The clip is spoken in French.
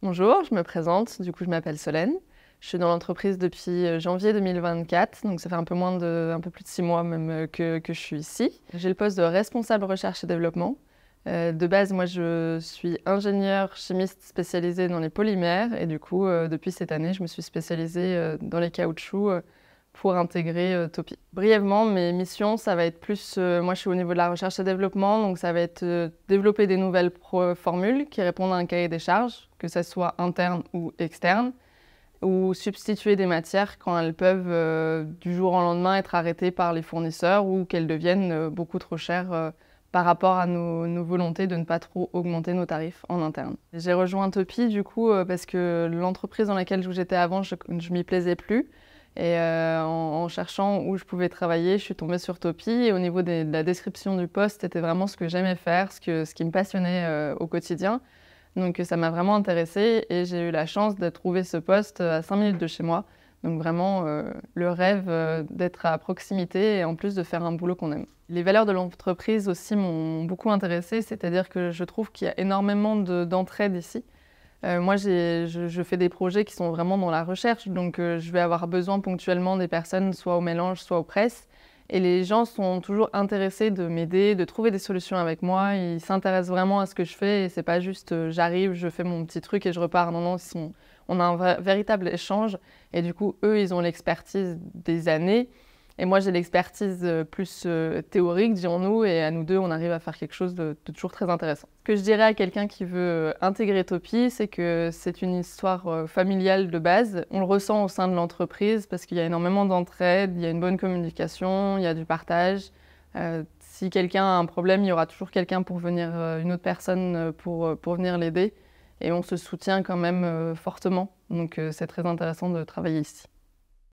Bonjour, je me présente, du coup je m'appelle Solène. Je suis dans l'entreprise depuis euh, janvier 2024, donc ça fait un peu, moins de, peu plus de six mois même euh, que, je suis ici. J'ai le poste de responsable recherche et développement. Euh, de base, moi je suis ingénieur, chimiste spécialisé dans les polymères et du coup depuis cette année je me suis spécialisée dans les caoutchoucs pour intégrer euh, Topi. Brièvement, mes missions, ça va être plus, euh, moi je suis au niveau de la recherche et développement, donc ça va être euh, développer des nouvelles formules qui répondent à un cahier des charges, que ce soit interne ou externe, ou substituer des matières quand elles peuvent du jour au lendemain être arrêtées par les fournisseurs ou qu'elles deviennent beaucoup trop chères par rapport à nos, nos, volontés de ne pas trop augmenter nos tarifs en interne. J'ai rejoint Topi du coup parce que l'entreprise dans laquelle j'étais avant, je ne m'y plaisais plus. Et euh, en, cherchant où je pouvais travailler, je suis tombée sur Topi. Et au niveau de la description du poste, c'était vraiment ce que j'aimais faire, ce, qui me passionnait euh, au quotidien. Donc ça m'a vraiment intéressée et j'ai eu la chance de trouver ce poste euh, à 5 minutes de chez moi. Donc vraiment le rêve d'être à proximité et en plus de faire un boulot qu'on aime. Les valeurs de l'entreprise aussi m'ont beaucoup intéressée, c'est-à-dire que je trouve qu'il y a énormément d'entraide ici. Euh, moi, je, fais des projets qui sont vraiment dans la recherche, donc euh, je vais avoir besoin ponctuellement des personnes, soit au mélange, soit aux presses. Et les gens sont toujours intéressés de m'aider, de trouver des solutions avec moi. Ils s'intéressent vraiment à ce que je fais et c'est pas juste euh, j'arrive, je fais mon petit truc et je repars. Non, non, on a un véritable échange. Et du coup, eux, ils ont l'expertise des années et moi, j'ai l'expertise euh, plus euh, théorique, disons nous et à nous deux, on arrive à faire quelque chose de, toujours très intéressant. Ce que je dirais à quelqu'un qui veut euh, intégrer Topi, c'est que c'est une histoire familiale de base. On le ressent au sein de l'entreprise parce qu'il y a énormément d'entraide, il y a une bonne communication, il y a du partage. si quelqu'un a un problème, il y aura toujours quelqu'un pour venir, une autre personne pour, pour venir l'aider. Et on se soutient quand même fortement. Donc c'est très intéressant de travailler ici.